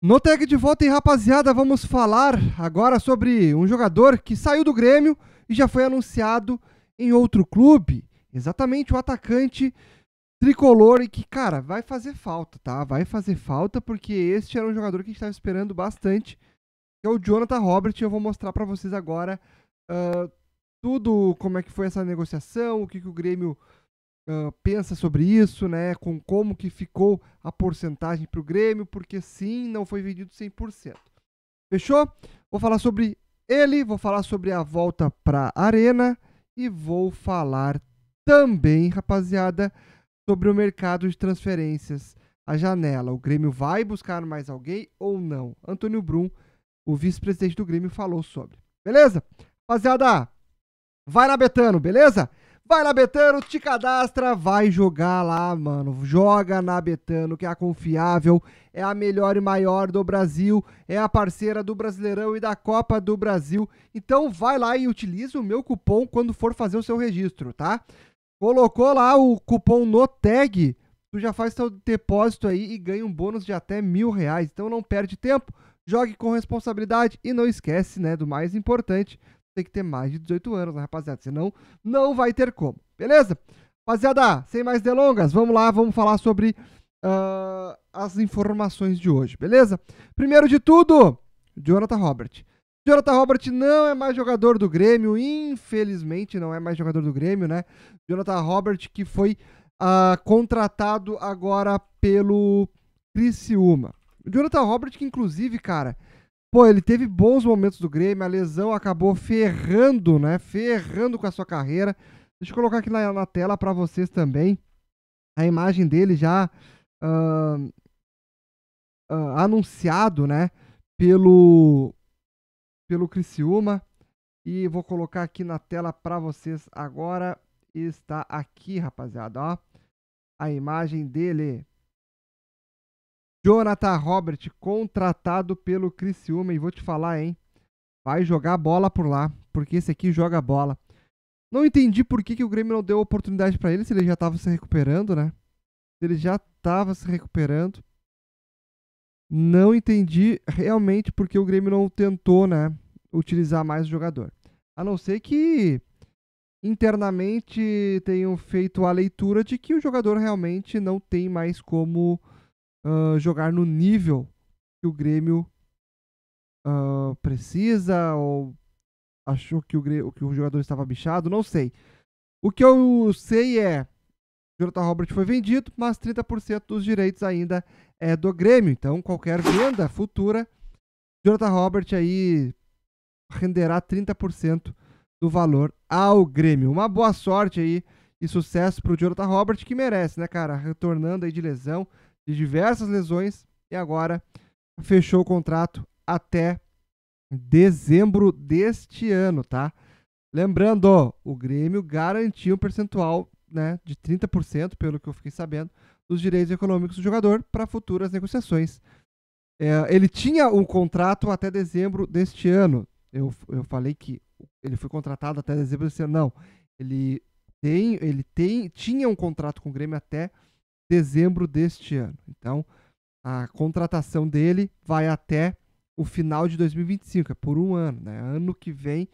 No tag de volta e rapaziada, vamos falar agora sobre um jogador que saiu do Grêmio e já foi anunciado em outro clube. Exatamente o atacante tricolor e que, cara, vai fazer falta, tá? Vai fazer falta porque este era um jogador que a gente estava esperando bastante, é o Jonathan Robert. e Eu vou mostrar para vocês agora uh, tudo como é que foi essa negociação, o que, que o Grêmio uh, pensa sobre isso, né? Com como que ficou a porcentagem para o Grêmio, porque sim, não foi vendido 100%. Fechou? Vou falar sobre ele, vou falar sobre a volta para a Arena e vou falar também, rapaziada, sobre o mercado de transferências, a janela. O Grêmio vai buscar mais alguém ou não? Antônio Brum, o vice-presidente do Grêmio, falou sobre. Beleza? Rapaziada, vai na Betano, beleza? Vai na Betano, te cadastra, vai jogar lá, mano. Joga na Betano, que é a confiável, é a melhor e maior do Brasil, é a parceira do Brasileirão e da Copa do Brasil. Então vai lá e utiliza o meu cupom quando for fazer o seu registro, tá? Colocou lá o cupom no tag, tu já faz teu depósito aí e ganha um bônus de até mil reais. Então não perde tempo, jogue com responsabilidade e não esquece, né, do mais importante, tem que ter mais de 18 anos, né, rapaziada? Senão não vai ter como, beleza? Rapaziada, sem mais delongas, vamos lá, vamos falar sobre uh, as informações de hoje, beleza? Primeiro de tudo, Jonathan Robert. Jonathan Robert não é mais jogador do Grêmio, infelizmente não é mais jogador do Grêmio, né? Jonathan Robert que foi uh, contratado agora pelo Criciúma. Jonathan Robert que inclusive, cara, Pô, ele teve bons momentos do Grêmio, a lesão acabou ferrando, né? Ferrando com a sua carreira. Deixa eu colocar aqui na, na tela para vocês também a imagem dele já uh, uh, anunciado, né? Pelo pelo Criciúma e vou colocar aqui na tela para vocês agora. Está aqui, rapaziada, ó, a imagem dele. Jonathan Robert, contratado pelo Criciúma. E vou te falar, hein? Vai jogar bola por lá, porque esse aqui joga bola. Não entendi por que, que o Grêmio não deu oportunidade para ele, se ele já estava se recuperando, né? Se ele já estava se recuperando. Não entendi realmente porque o Grêmio não tentou, né? Utilizar mais o jogador. A não ser que internamente tenham feito a leitura de que o jogador realmente não tem mais como ah, jogar no nível que o Grêmio uh, precisa ou achou que o, Grêmio, que o jogador estava bichado, não sei. O que eu sei é Jonathan Robert foi vendido, mas 30% dos direitos ainda é do Grêmio. Então, qualquer venda futura, Jonathan Robert aí renderá 30% do valor ao Grêmio. Uma boa sorte aí e sucesso para o Jonathan Robert, que merece, né, cara? Retornando aí de lesão, de diversas lesões e agora fechou o contrato até dezembro deste ano, tá? Lembrando, o Grêmio garantiu um percentual né, de 30%, pelo que eu fiquei sabendo, dos direitos econômicos do jogador para futuras negociações. É, ele tinha um contrato até dezembro deste ano. Eu, eu falei que ele foi contratado até dezembro deste ano. Não, ele tem, ele tem, tinha um contrato com o Grêmio até dezembro deste ano. Então, a contratação dele vai até o final de 2025, é por um ano, né? Ano que vem,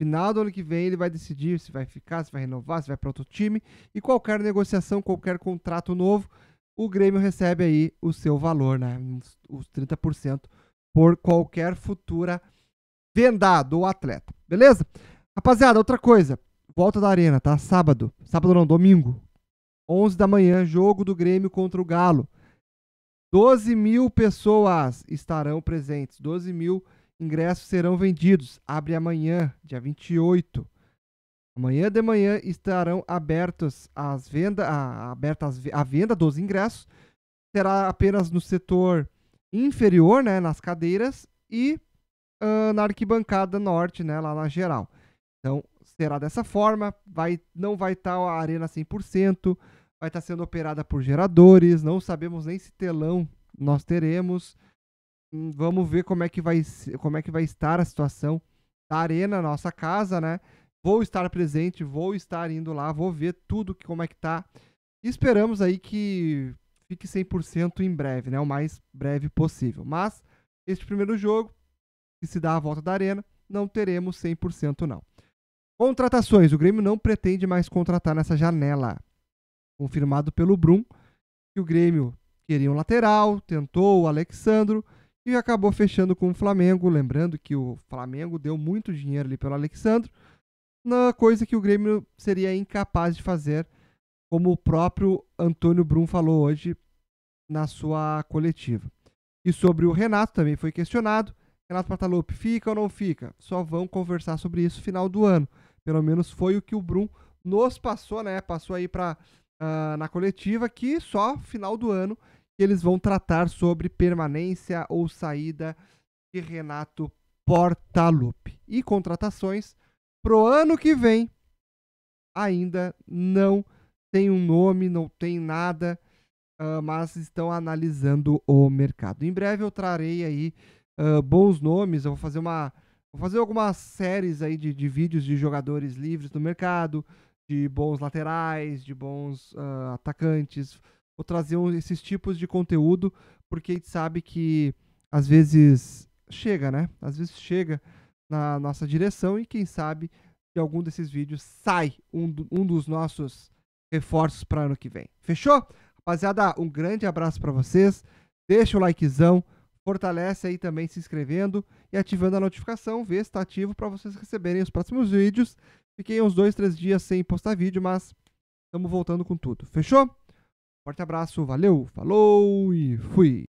final do ano que vem, ele vai decidir se vai ficar, se vai renovar, se vai para outro time e qualquer negociação, qualquer contrato novo, o Grêmio recebe aí o seu valor, né? Os 30% por qualquer futura venda do atleta, beleza? Rapaziada, outra coisa, volta da arena, tá? Sábado, sábado não, domingo, 11 da manhã, jogo do Grêmio contra o Galo. 12 mil pessoas estarão presentes, 12 mil ingressos serão vendidos. Abre amanhã, dia 28. Amanhã de manhã estarão abertos as vendas. a, abertas a venda dos ingressos. Será apenas no setor inferior, né, nas cadeiras, e uh, na arquibancada norte, né, lá na geral. Então, será dessa forma, vai, não vai estar a arena 100%, vai estar sendo operada por geradores, não sabemos nem se telão nós teremos. Hum, vamos ver como é que vai, como é que vai estar a situação da arena, nossa casa, né? Vou estar presente, vou estar indo lá, vou ver tudo que, como é que tá. E esperamos aí que fique 100% em breve, né? O mais breve possível. Mas este primeiro jogo, que se dá a volta da arena, não teremos 100% não. Contratações. O Grêmio não pretende mais contratar nessa janela confirmado pelo Brum, que o Grêmio queria um lateral, tentou o Alexandro e acabou fechando com o Flamengo. Lembrando que o Flamengo deu muito dinheiro ali pelo Alexandro, na coisa que o Grêmio seria incapaz de fazer, como o próprio Antônio Brum falou hoje na sua coletiva. E sobre o Renato também foi questionado. Renato Portaluppi fica ou não fica? Só vão conversar sobre isso no final do ano. Pelo menos foi o que o Brum nos passou, né? Passou aí para uh, na coletiva que só final do ano eles vão tratar sobre permanência ou saída de Renato Portaluppi. E contratações pro ano que vem ainda não tem um nome, não tem nada, uh, mas estão analisando o mercado. Em breve eu trarei aí uh, bons nomes, eu vou fazer uma vou fazer algumas séries aí de, de vídeos de jogadores livres no mercado, de bons laterais, de bons uh, atacantes. Vou trazer um, esses tipos de conteúdo, porque a gente sabe que às vezes chega, né? Às vezes chega na nossa direção e quem sabe de algum desses vídeos sai um, do, um dos nossos reforços para ano que vem. Fechou? Rapaziada, um grande abraço para vocês. Deixa o likezão, fortalece aí também se inscrevendo e ativando a notificação, vê se está ativo para vocês receberem os próximos vídeos Fiquei uns dois, três dias sem postar vídeo, mas estamos voltando com tudo. Fechou? Forte abraço, valeu, falou e fui!